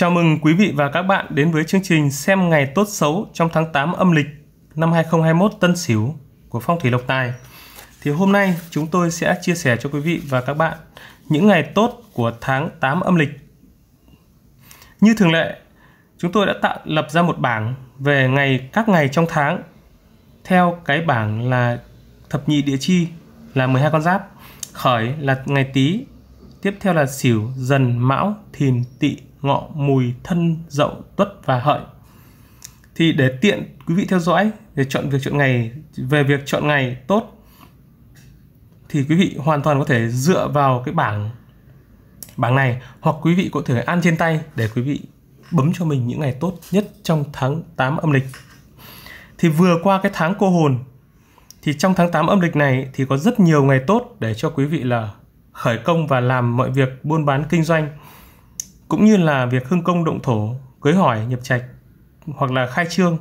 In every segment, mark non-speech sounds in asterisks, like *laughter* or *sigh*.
Chào mừng quý vị và các bạn đến với chương trình Xem ngày tốt xấu trong tháng 8 âm lịch năm 2021 Tân Sửu của Phong thủy Lộc Tài. Thì hôm nay chúng tôi sẽ chia sẻ cho quý vị và các bạn những ngày tốt của tháng 8 âm lịch. Như thường lệ, chúng tôi đã tạo lập ra một bảng về ngày các ngày trong tháng theo cái bảng là thập nhị địa chi là 12 con giáp, khởi là ngày Tý, tiếp theo là Sửu, Dần, Mão, Thìn, Tỵ, ngọ mùi thân dậu tuất và hợi thì để tiện quý vị theo dõi để chọn việc chọn ngày về việc chọn ngày tốt thì quý vị hoàn toàn có thể dựa vào cái bảng bảng này hoặc quý vị có thể ăn trên tay để quý vị bấm cho mình những ngày tốt nhất trong tháng 8 âm lịch. Thì vừa qua cái tháng cô hồn thì trong tháng 8 âm lịch này thì có rất nhiều ngày tốt để cho quý vị là khởi công và làm mọi việc buôn bán kinh doanh cũng như là việc hưng công động thổ cưới hỏi nhập trạch hoặc là khai trương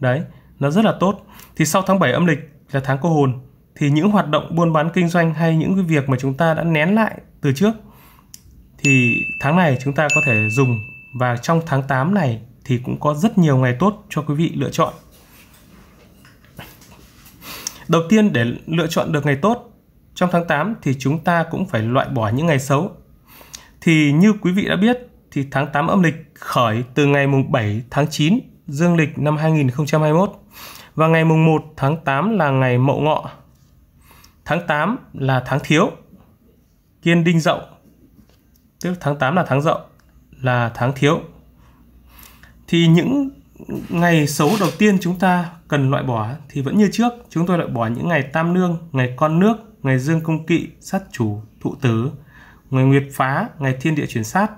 đấy nó rất là tốt thì sau tháng 7 âm lịch là tháng cô hồn thì những hoạt động buôn bán kinh doanh hay những cái việc mà chúng ta đã nén lại từ trước thì tháng này chúng ta có thể dùng và trong tháng 8 này thì cũng có rất nhiều ngày tốt cho quý vị lựa chọn. Đầu tiên để lựa chọn được ngày tốt trong tháng 8 thì chúng ta cũng phải loại bỏ những ngày xấu thì như quý vị đã biết thì tháng 8 âm lịch khởi từ ngày mùng 7 tháng 9 dương lịch năm 2021 và ngày mùng 1 tháng 8 là ngày Mậu Ngọ. Tháng 8 là tháng thiếu. Kiên Đinh Dậu. Tức tháng 8 là tháng Dậu là tháng thiếu. Thì những ngày xấu đầu tiên chúng ta cần loại bỏ thì vẫn như trước, chúng tôi loại bỏ những ngày tam nương, ngày con nước, ngày dương công kỵ, sát chủ, thụ tử, ngày nguyệt phá, ngày thiên địa chuyển sát.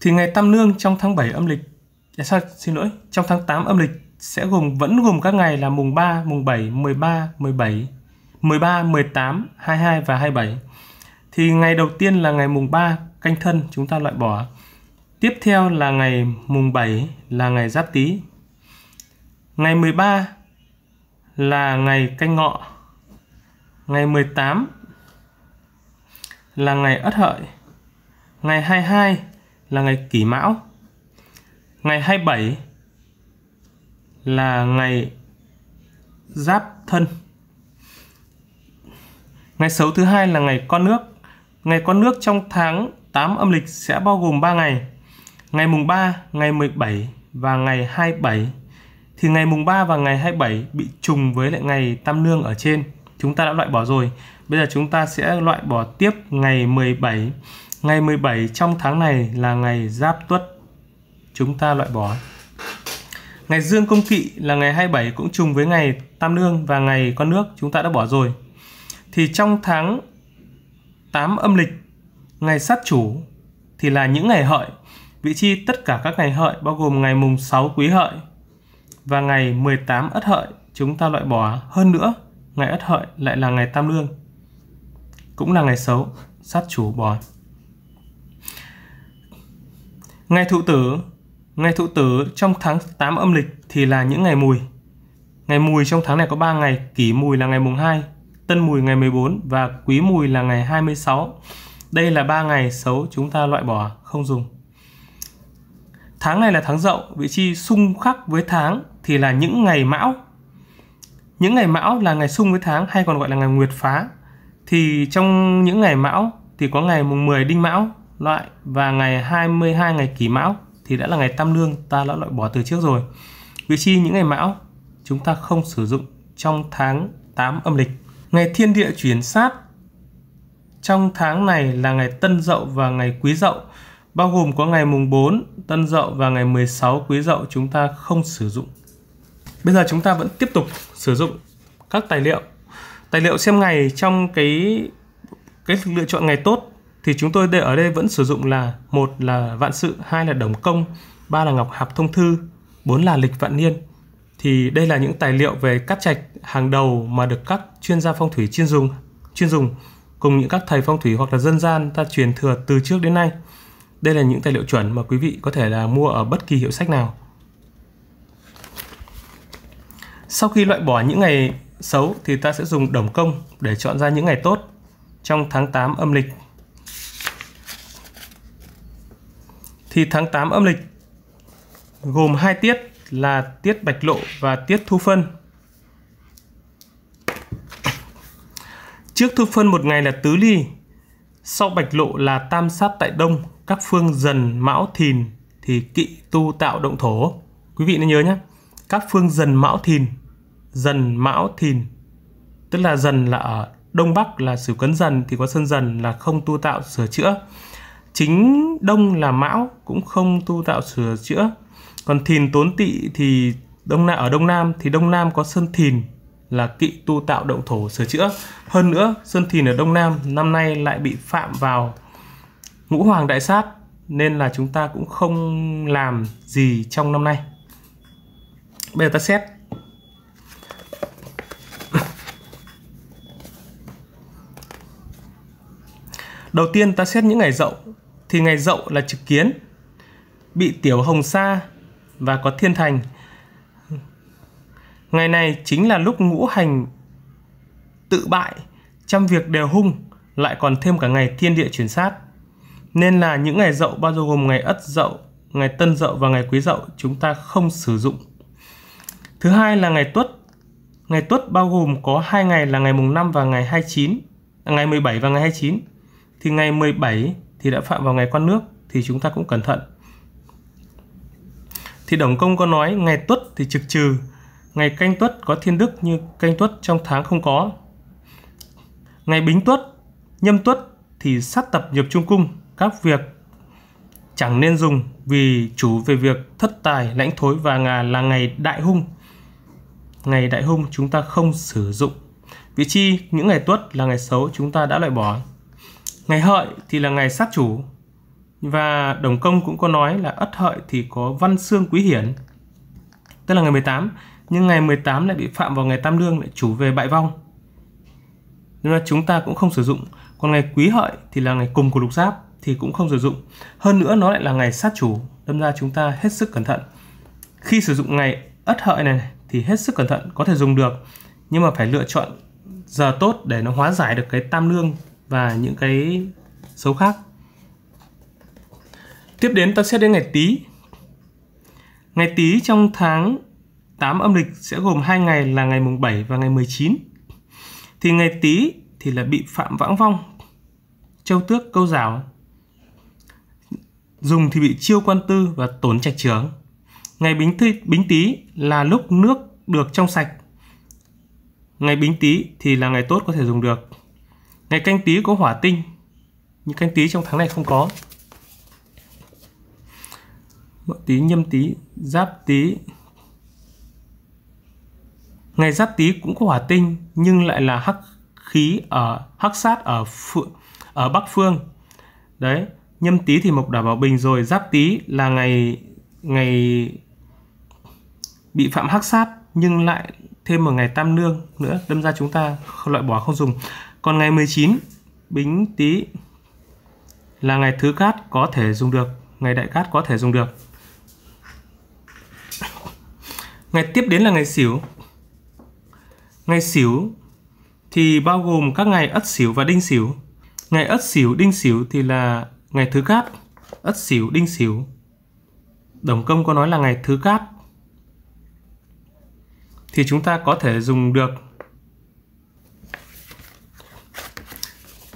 Thì ngày tam nương trong tháng 7 âm lịch, à, sao, xin lỗi, trong tháng 8 âm lịch sẽ gồm vẫn gồm các ngày là mùng 3, mùng 7, 13, 17, 13, 18, 22 và 27. Thì ngày đầu tiên là ngày mùng 3 canh thân chúng ta loại bỏ. Tiếp theo là ngày mùng 7 là ngày Giáp Tý. Ngày 13 là ngày canh ngọ. Ngày 18 là ngày Ất Hợi. Ngày 22 là ngày Kỷ Mão. Ngày 27 là ngày Giáp Thân. Ngày xấu thứ hai là ngày con nước. Ngày con nước trong tháng 8 âm lịch sẽ bao gồm 3 ngày. Ngày mùng 3, ngày 17 và ngày 27. Thì ngày mùng 3 và ngày 27 bị trùng với lại ngày tam nương ở trên. Chúng ta đã loại bỏ rồi. Bây giờ chúng ta sẽ loại bỏ tiếp ngày 17. Ngày 17 trong tháng này là ngày Giáp Tuất. Chúng ta loại bỏ. Ngày Dương Công Kỵ là ngày 27 cũng trùng với ngày Tam Lương và ngày Con Nước chúng ta đã bỏ rồi. Thì trong tháng 8 âm lịch, ngày Sát Chủ thì là những ngày hợi. Vị trí tất cả các ngày hợi bao gồm ngày mùng 6 Quý Hợi và ngày 18 Ất Hợi chúng ta loại bỏ hơn nữa ngày Ất Hợi lại là ngày Tam Lương cũng là ngày xấu, sát chủ bò Ngày thụ tử, ngày thụ tử trong tháng 8 âm lịch thì là những ngày mùi. Ngày mùi trong tháng này có 3 ngày, kỷ mùi là ngày mùng 2, tân mùi ngày 14 và quý mùi là ngày 26. Đây là 3 ngày xấu chúng ta loại bỏ, không dùng. Tháng này là tháng dậu, vị trí xung khắc với tháng thì là những ngày mão. Những ngày mão là ngày xung với tháng hay còn gọi là ngày nguyệt phá, thì trong những ngày mão thì có ngày mùng 10 đinh mão loại và ngày 22 ngày kỷ mão thì đã là ngày tam lương ta đã loại bỏ từ trước rồi vì chi những ngày mão chúng ta không sử dụng trong tháng 8 âm lịch ngày thiên địa chuyển sát trong tháng này là ngày tân dậu và ngày quý dậu bao gồm có ngày mùng 4 tân dậu và ngày 16 quý dậu chúng ta không sử dụng bây giờ chúng ta vẫn tiếp tục sử dụng các tài liệu tài liệu xem ngày trong cái cái lựa chọn ngày tốt thì chúng tôi ở đây vẫn sử dụng là một là vạn sự hai là đồng công ba là ngọc hạp thông thư bốn là lịch vạn niên thì đây là những tài liệu về cát trạch hàng đầu mà được các chuyên gia phong thủy chuyên dùng chuyên dùng cùng những các thầy phong thủy hoặc là dân gian ta truyền thừa từ trước đến nay đây là những tài liệu chuẩn mà quý vị có thể là mua ở bất kỳ hiệu sách nào sau khi loại bỏ những ngày xấu thì ta sẽ dùng đồng công để chọn ra những ngày tốt trong tháng 8 âm lịch. Thì tháng 8 âm lịch gồm hai tiết là tiết Bạch Lộ và tiết Thu Phân. Trước Thu Phân một ngày là Tứ Ly, sau Bạch Lộ là Tam Sát tại Đông, các phương dần, mão, thìn thì kỵ tu tạo động thổ. Quý vị nên nhớ nhé, các phương dần, mão, thìn dần mão thìn tức là dần là ở đông bắc là sử cấn dần thì có sơn dần là không tu tạo sửa chữa chính đông là mão cũng không tu tạo sửa chữa còn thìn tốn tỵ thì đông nam ở đông nam thì đông nam có sơn thìn là kỵ tu tạo động thổ sửa chữa hơn nữa sơn thìn ở đông nam năm nay lại bị phạm vào ngũ hoàng đại sát nên là chúng ta cũng không làm gì trong năm nay bây giờ ta xét Đầu tiên ta xét những ngày dậu thì ngày dậu là trực kiến, bị tiểu hồng sa và có thiên thành. Ngày này chính là lúc ngũ hành tự bại, trăm việc đều hung, lại còn thêm cả ngày thiên địa chuyển sát. Nên là những ngày dậu bao gồm ngày ất dậu, ngày tân dậu và ngày quý dậu chúng ta không sử dụng. Thứ hai là ngày tuất. Ngày tuất bao gồm có hai ngày là ngày mùng 5 và ngày 29, à, ngày 17 và ngày 29 thì ngày 17 thì đã phạm vào ngày quan nước thì chúng ta cũng cẩn thận. Thì Đồng Công có nói ngày tuất thì trực trừ, ngày canh tuất có thiên đức như canh tuất trong tháng không có. Ngày bính tuất, nhâm tuất thì sát tập nhập trung cung, các việc chẳng nên dùng vì chủ về việc thất tài, lãnh thối và ngà là ngày đại hung. Ngày đại hung chúng ta không sử dụng. Vị chi những ngày tuất là ngày xấu chúng ta đã loại bỏ. Ngày hợi thì là ngày sát chủ. Và Đồng Công cũng có nói là ất hợi thì có văn xương quý hiển. Tức là ngày 18. Nhưng ngày 18 lại bị phạm vào ngày tam lương lại chủ về bại vong. Nên là chúng ta cũng không sử dụng. Còn ngày quý hợi thì là ngày cùng của lục giáp thì cũng không sử dụng. Hơn nữa nó lại là ngày sát chủ. Đâm ra chúng ta hết sức cẩn thận. Khi sử dụng ngày ất hợi này thì hết sức cẩn thận có thể dùng được nhưng mà phải lựa chọn giờ tốt để nó hóa giải được cái tam lương và những cái xấu khác tiếp đến ta sẽ đến ngày tý ngày tý trong tháng 8 âm lịch sẽ gồm hai ngày là ngày mùng 7 và ngày 19 thì ngày tý thì là bị phạm vãng vong châu tước câu giảo dùng thì bị chiêu quan tư và tốn trạch trưởng ngày bính thi, bính tý là lúc nước được trong sạch ngày bính tý thì là ngày tốt có thể dùng được Ngày canh tí có hỏa tinh, nhưng canh tí trong tháng này không có. Mậu tí, nhâm tí, giáp tí. Ngày giáp tí cũng có hỏa tinh nhưng lại là hắc khí ở hắc sát ở phượng, ở Bắc phương. Đấy, nhâm tí thì mộc đảm bảo bình rồi, giáp tí là ngày ngày bị phạm hắc sát nhưng lại thêm một ngày tam nương nữa đâm ra chúng ta loại bỏ không dùng còn ngày 19 Bính Tý là ngày thứ cát có thể dùng được, ngày đại cát có thể dùng được. Ngày tiếp đến là ngày xỉu. Ngày xỉu thì bao gồm các ngày ất xỉu và đinh xỉu. Ngày ất xỉu, đinh xỉu thì là ngày thứ cát, ất xỉu, đinh xỉu. Đồng công có nói là ngày thứ cát. Thì chúng ta có thể dùng được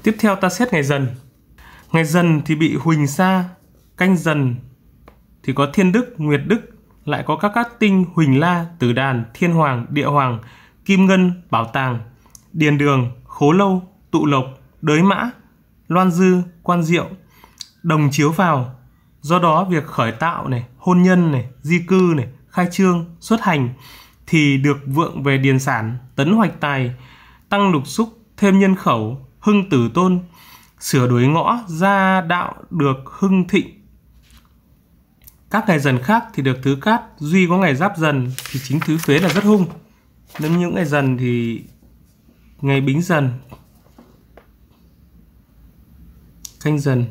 Tiếp theo ta xét ngày dần. Ngày dần thì bị huỳnh sa, canh dần thì có thiên đức, nguyệt đức, lại có các các tinh huỳnh la, tử đàn, thiên hoàng, địa hoàng, kim ngân, bảo tàng, điền đường, khố lâu, tụ lộc, đới mã, loan dư, quan diệu, đồng chiếu vào. Do đó việc khởi tạo này, hôn nhân này, di cư này, khai trương, xuất hành thì được vượng về điền sản, tấn hoạch tài, tăng lục xúc, thêm nhân khẩu, Hưng Tử Tôn sửa đuổi ngõ ra đạo được hưng thịnh các ngày dần khác thì được thứ cát duy có ngày giáp dần thì chính thứ phế là rất hung nên những ngày dần thì ngày bính dần canh dần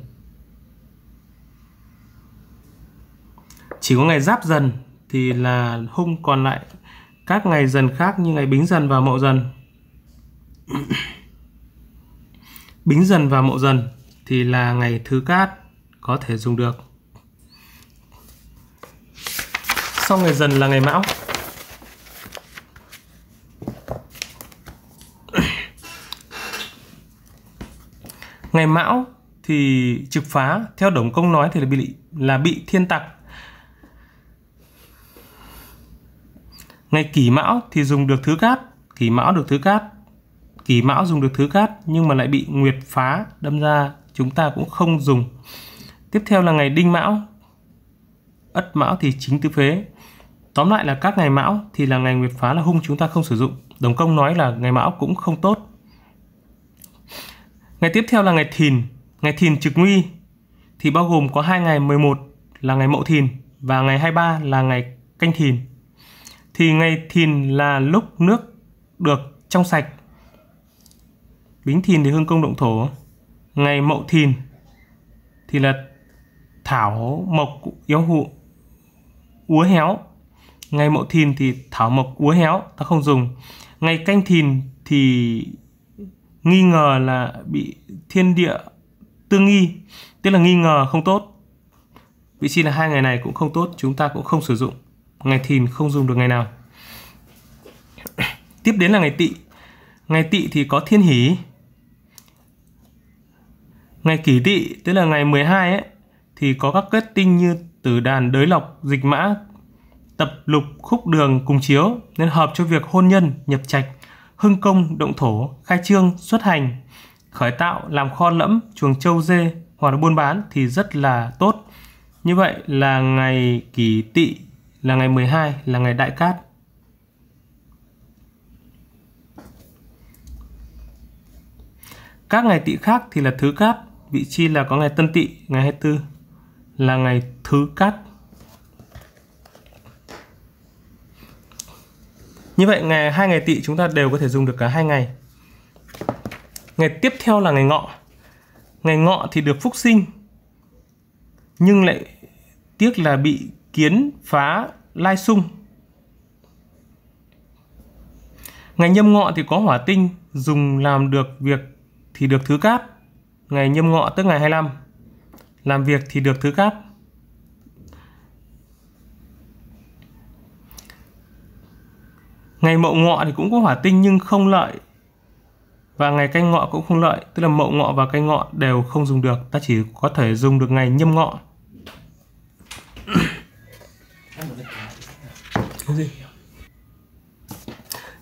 chỉ có ngày giáp dần thì là hung còn lại các ngày dần khác như ngày bính dần và mậu dần Bính dần và mậu dần thì là ngày thứ cát có thể dùng được. Sau ngày dần là ngày mão. *coughs* Ngày mão thì trực phá theo Đồng Công nói thì là bị là bị thiên tặc. Ngày kỷ mão thì dùng được thứ cát, kỷ mão được thứ cát kỳ mão dùng được thứ cát nhưng mà lại bị nguyệt phá đâm ra chúng ta cũng không dùng tiếp theo là ngày đinh mão ất mão thì chính tứ phế tóm lại là các ngày mão thì là ngày nguyệt phá là hung chúng ta không sử dụng đồng công nói là ngày mão cũng không tốt ngày tiếp theo là ngày thìn ngày thìn trực nguy thì bao gồm có hai ngày 11 là ngày mậu thìn và ngày 23 là ngày canh thìn thì ngày thìn là lúc nước được trong sạch Bính Thìn thì hương công động thổ. Ngày Mậu Thìn thì là thảo mộc yếu hụ úa héo. Ngày Mậu Thìn thì thảo mộc úa héo ta không dùng. Ngày Canh Thìn thì nghi ngờ là bị thiên địa tương nghi, tức là nghi ngờ không tốt. Vị trí là hai ngày này cũng không tốt, chúng ta cũng không sử dụng. Ngày Thìn không dùng được ngày nào. Tiếp đến là ngày Tỵ. Ngày Tỵ thì có thiên hỷ, Ngày kỷ tỵ, tức là ngày 12 ấy, thì có các kết tinh như tử đàn đới lọc dịch mã tập lục khúc đường cùng chiếu nên hợp cho việc hôn nhân nhập trạch hưng công động thổ khai trương xuất hành khởi tạo làm kho lẫm chuồng châu dê hoặc là buôn bán thì rất là tốt như vậy là ngày kỷ tỵ là ngày 12 là ngày đại cát các ngày tỵ khác thì là thứ cát vị chi là có ngày tân tỵ ngày 24 là ngày thứ cát như vậy ngày hai ngày tỵ chúng ta đều có thể dùng được cả hai ngày ngày tiếp theo là ngày ngọ ngày ngọ thì được phúc sinh nhưng lại tiếc là bị kiến phá lai sung ngày nhâm ngọ thì có hỏa tinh dùng làm được việc thì được thứ cát ngày nhâm ngọ tức ngày 25 làm việc thì được thứ cát ngày mậu ngọ thì cũng có hỏa tinh nhưng không lợi và ngày canh ngọ cũng không lợi tức là mậu ngọ và canh ngọ đều không dùng được ta chỉ có thể dùng được ngày nhâm ngọ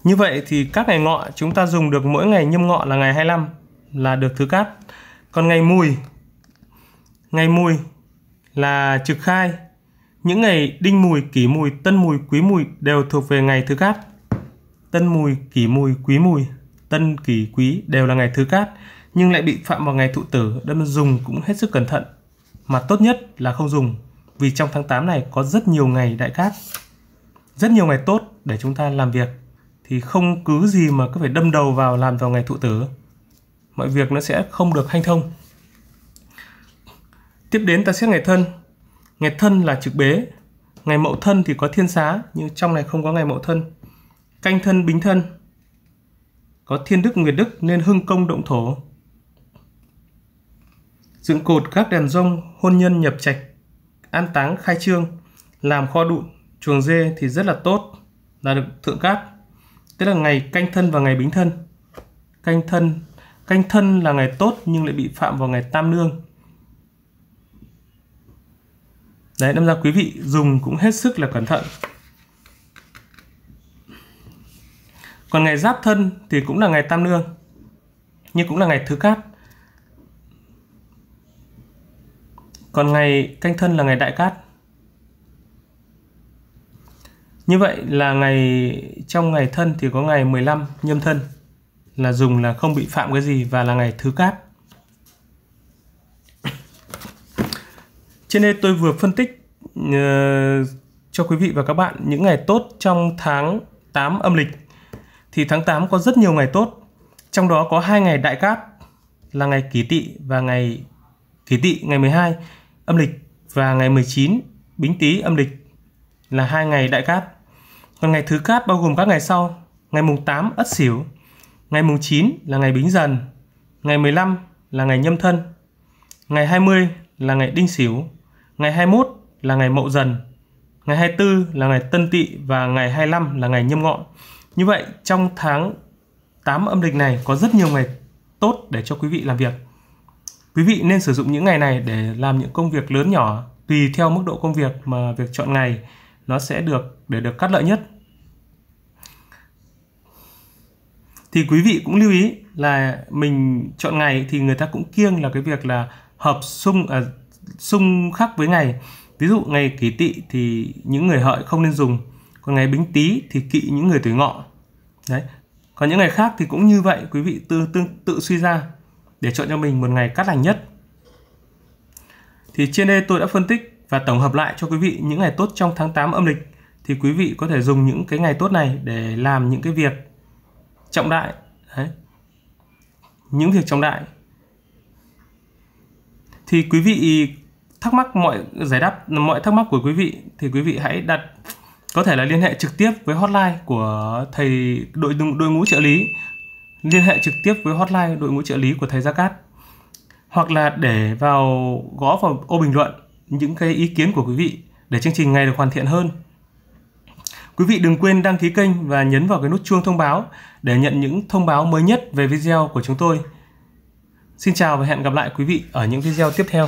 như vậy thì các ngày ngọ chúng ta dùng được mỗi ngày nhâm ngọ là ngày 25 là được thứ cát còn ngày mùi ngày mùi là trực khai những ngày đinh mùi kỷ mùi tân mùi quý mùi đều thuộc về ngày thứ cát tân mùi kỷ mùi quý mùi tân kỷ quý đều là ngày thứ cát nhưng lại bị phạm vào ngày thụ tử đâm dùng cũng hết sức cẩn thận mà tốt nhất là không dùng vì trong tháng 8 này có rất nhiều ngày đại cát rất nhiều ngày tốt để chúng ta làm việc thì không cứ gì mà cứ phải đâm đầu vào làm vào ngày thụ tử mọi việc nó sẽ không được hanh thông tiếp đến ta xét ngày thân ngày thân là trực bế ngày mậu thân thì có thiên xá nhưng trong này không có ngày mậu thân canh thân bính thân có thiên đức nguyệt đức nên hưng công động thổ dựng cột các đèn rông hôn nhân nhập trạch an táng khai trương làm kho đụn chuồng dê thì rất là tốt là được thượng cát tức là ngày canh thân và ngày bính thân canh thân canh thân là ngày tốt nhưng lại bị phạm vào ngày tam nương đấy đâm ra quý vị dùng cũng hết sức là cẩn thận còn ngày giáp thân thì cũng là ngày tam nương nhưng cũng là ngày thứ cát còn ngày canh thân là ngày đại cát như vậy là ngày trong ngày thân thì có ngày 15 nhâm thân là dùng là không bị phạm cái gì và là ngày thứ cát. Trên đây tôi vừa phân tích uh, cho quý vị và các bạn những ngày tốt trong tháng 8 âm lịch. Thì tháng 8 có rất nhiều ngày tốt, trong đó có hai ngày đại cát là ngày kỷ tỵ và ngày kỷ tỵ ngày 12 âm lịch và ngày 19 bính tý âm lịch là hai ngày đại cát. Còn ngày thứ cát bao gồm các ngày sau, ngày mùng 8 Ất Sửu, Ngày mùng 9 là ngày Bính Dần, ngày 15 là ngày Nhâm Thân, ngày 20 là ngày Đinh Sửu, ngày 21 là ngày Mậu Dần, ngày 24 là ngày Tân Tỵ và ngày 25 là ngày Nhâm Ngọ. Như vậy trong tháng 8 âm lịch này có rất nhiều ngày tốt để cho quý vị làm việc. Quý vị nên sử dụng những ngày này để làm những công việc lớn nhỏ tùy theo mức độ công việc mà việc chọn ngày nó sẽ được để được cắt lợi nhất thì quý vị cũng lưu ý là mình chọn ngày thì người ta cũng kiêng là cái việc là hợp xung à, xung khắc với ngày ví dụ ngày kỷ tỵ thì những người hợi không nên dùng còn ngày bính tý thì kỵ những người tuổi ngọ đấy còn những ngày khác thì cũng như vậy quý vị tự tương tự suy ra để chọn cho mình một ngày cắt lành nhất thì trên đây tôi đã phân tích và tổng hợp lại cho quý vị những ngày tốt trong tháng 8 âm lịch thì quý vị có thể dùng những cái ngày tốt này để làm những cái việc trọng đại Đấy. những việc trọng đại thì quý vị thắc mắc mọi giải đáp mọi thắc mắc của quý vị thì quý vị hãy đặt có thể là liên hệ trực tiếp với hotline của thầy đội đội ngũ trợ lý liên hệ trực tiếp với hotline đội ngũ trợ lý của thầy Gia Cát hoặc là để vào gõ vào ô bình luận những cái ý kiến của quý vị để chương trình ngày được hoàn thiện hơn Quý vị đừng quên đăng ký kênh và nhấn vào cái nút chuông thông báo để nhận những thông báo mới nhất về video của chúng tôi. Xin chào và hẹn gặp lại quý vị ở những video tiếp theo.